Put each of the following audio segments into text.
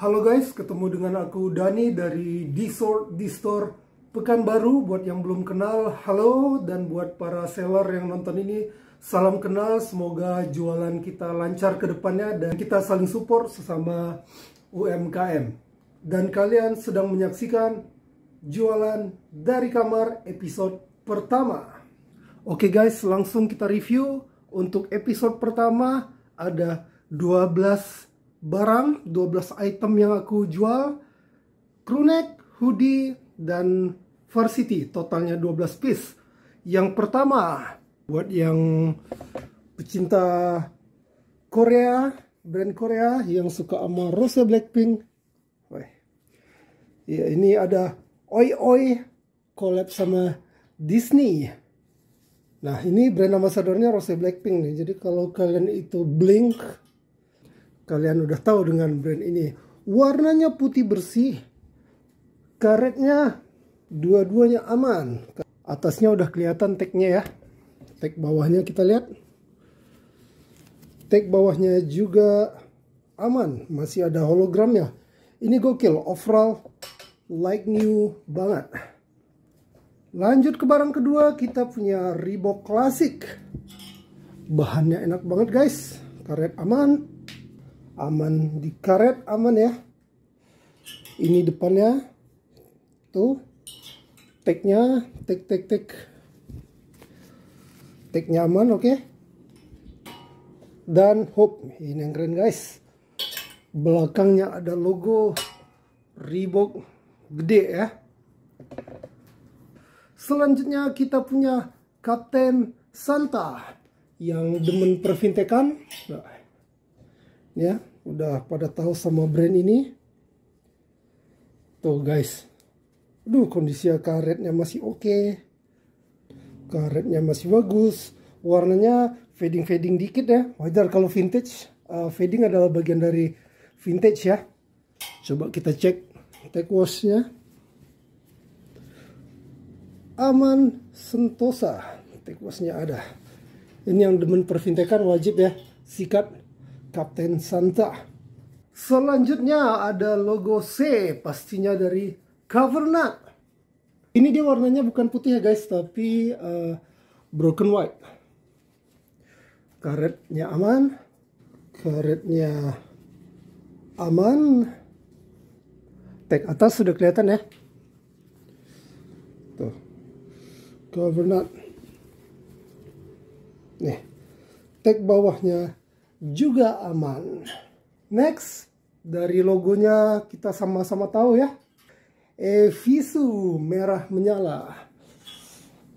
Halo guys, ketemu dengan aku Dani dari Disort Distor Pekanbaru. Buat yang belum kenal, halo dan buat para seller yang nonton ini, salam kenal. Semoga jualan kita lancar ke depannya dan kita saling support sesama UMKM. Dan kalian sedang menyaksikan Jualan dari Kamar episode pertama. Oke guys, langsung kita review. Untuk episode pertama ada 12 barang, 12 item yang aku jual, crewneck, hoodie, dan varsity, totalnya 12 piece. Yang pertama, buat yang pecinta Korea, brand Korea yang suka sama Rose Blackpink. Wah. Ya, ini ada Oi Oi collab sama Disney. Nah, ini brand ambassadornya Rose Blackpink nih. Jadi kalau kalian itu Blink Kalian udah tahu dengan brand ini. Warnanya putih bersih. Karetnya dua-duanya aman. Atasnya udah kelihatan tagnya ya. Tag bawahnya kita lihat. Tag bawahnya juga aman. Masih ada hologramnya. Ini gokil. Overall like new banget. Lanjut ke barang kedua, kita punya Reebok Classic. Bahannya enak banget guys, karet aman, aman di karet aman ya ini depannya tuh tagnya tag tag tag tagnya aman oke okay? dan hop ini yang keren guys belakangnya ada logo Reebok gede ya selanjutnya kita punya Kapten Santa yang demen pervintekan nah, ya udah pada tahu sama brand ini tuh guys Duh kondisi karetnya masih oke okay. karetnya masih bagus warnanya fading fading dikit ya wajar kalau vintage uh, fading adalah bagian dari vintage ya coba kita cek tag washnya aman sentosa tag washnya ada ini yang demen pervintekan wajib ya sikat Kapten Santa. Selanjutnya ada logo C, pastinya dari Covernut. Ini dia warnanya bukan putih ya guys, tapi uh, broken white. Karetnya aman, karetnya aman. Tag atas sudah kelihatan ya. Tuh. Covernut. Nih. Tag bawahnya juga aman. Next, dari logonya kita sama-sama tahu ya. Evisu merah menyala.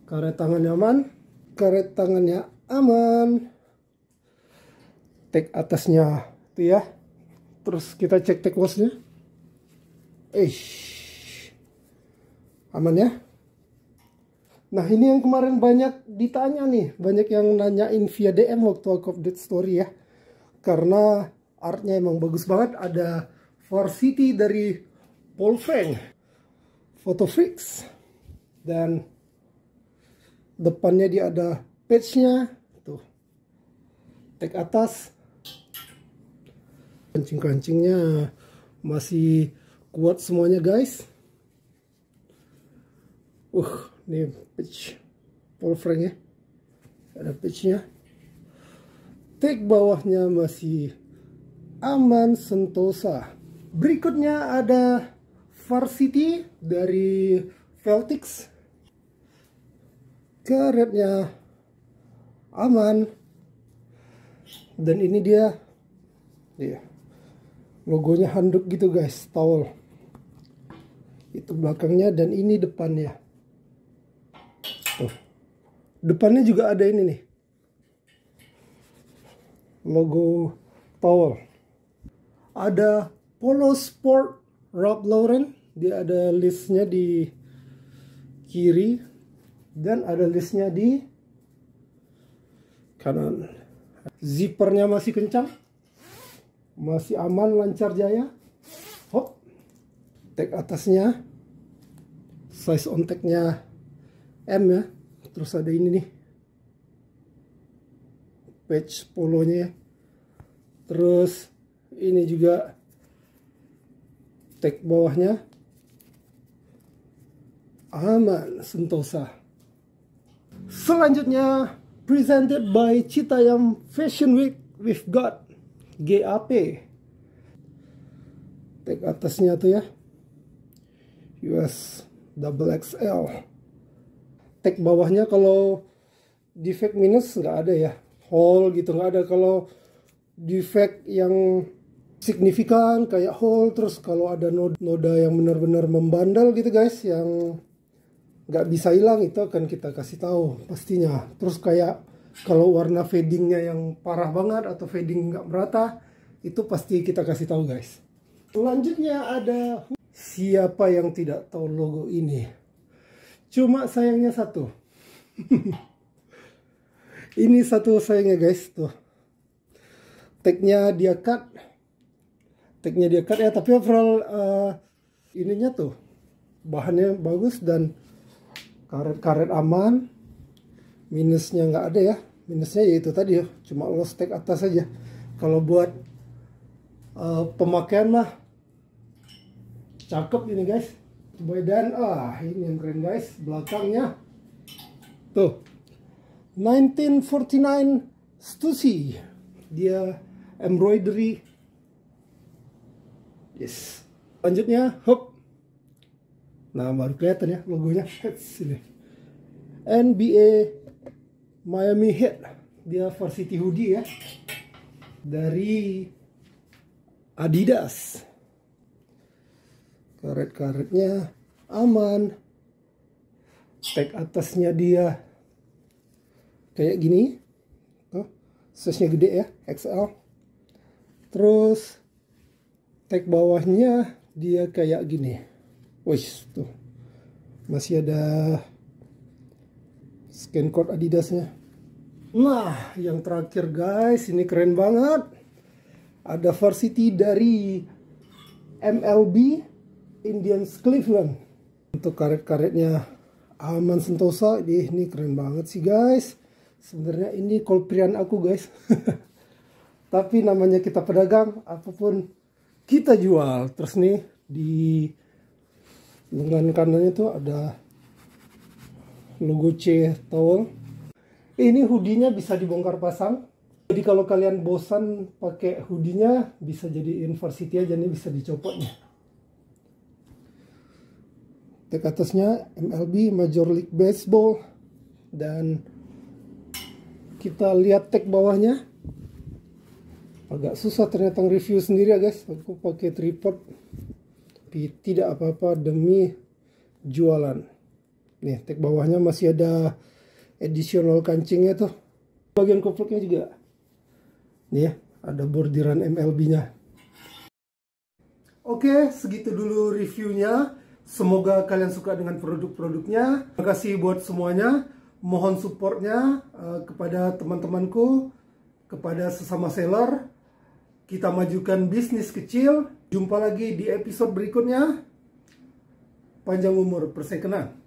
Karet tangannya aman, karet tangannya aman. Tek atasnya itu ya. Terus kita cek tek wasnya. Eh, aman ya. Nah ini yang kemarin banyak ditanya nih, banyak yang nanyain via DM waktu aku update story ya karena artnya emang bagus banget ada city dari Paul Feng Fix dan depannya dia ada patchnya nya tuh tag atas kancing-kancingnya masih kuat semuanya guys uh ini patch Paul Feng ya ada nya Stik bawahnya masih aman sentosa. Berikutnya ada Varsity dari Veltix. Karetnya aman. Dan ini dia. Iya. Logonya handuk gitu guys, towel. Itu belakangnya dan ini depannya. Tuh. Depannya juga ada ini nih logo tower. Ada Polo Sport Rob Lauren, dia ada listnya di kiri dan ada listnya di kanan. Zippernya masih kencang, masih aman lancar jaya. Hop, tag atasnya, size on tagnya M ya. Terus ada ini nih patch polonya nya, terus ini juga tag bawahnya aman sentosa selanjutnya presented by Citayam Fashion Week we've got GAP tag atasnya tuh ya US double XL tag bawahnya kalau defect minus nggak ada ya hole gitu nggak ada kalau defect yang signifikan kayak hole terus kalau ada noda, yang benar-benar membandel gitu guys yang nggak bisa hilang itu akan kita kasih tahu pastinya terus kayak kalau warna fadingnya yang parah banget atau fading nggak merata itu pasti kita kasih tahu guys selanjutnya ada siapa yang tidak tahu logo ini cuma sayangnya satu ini satu sayangnya guys tuh tagnya dia cut tagnya dia cut ya tapi overall uh, ininya tuh bahannya bagus dan karet-karet aman minusnya nggak ada ya minusnya yaitu tadi ya cuma lo tag atas aja kalau buat uh, pemakaian mah cakep ini guys dan ah ini yang keren guys belakangnya tuh 1949 Stussy dia embroidery yes selanjutnya hop nah baru kelihatan ya logonya sini NBA Miami Heat dia varsity hoodie ya dari Adidas karet-karetnya aman tag atasnya dia kayak gini tuh size-nya gede ya XL terus tag bawahnya dia kayak gini wih tuh masih ada scan code adidasnya nah yang terakhir guys ini keren banget ada varsity dari MLB Indians Cleveland untuk karet-karetnya Aman Sentosa ini, ini keren banget sih guys sebenarnya ini kolprian aku guys tapi namanya kita pedagang apapun kita jual terus nih di lengan kanannya itu ada logo C towel ini hoodie bisa dibongkar pasang jadi kalau kalian bosan pakai hoodie bisa jadi inversity aja nih bisa dicopotnya tek atasnya MLB Major League Baseball dan kita lihat tag bawahnya agak susah ternyata review sendiri ya guys aku pakai tripod tapi tidak apa-apa demi jualan nih tag bawahnya masih ada additional kancingnya tuh bagian koploknya juga nih ya, ada bordiran MLB nya oke segitu dulu reviewnya semoga kalian suka dengan produk-produknya terima kasih buat semuanya mohon supportnya Eh, kepada teman-temanku, kepada sesama seller. Kita majukan bisnis kecil. Jumpa lagi di episode berikutnya. Panjang umur persekenan.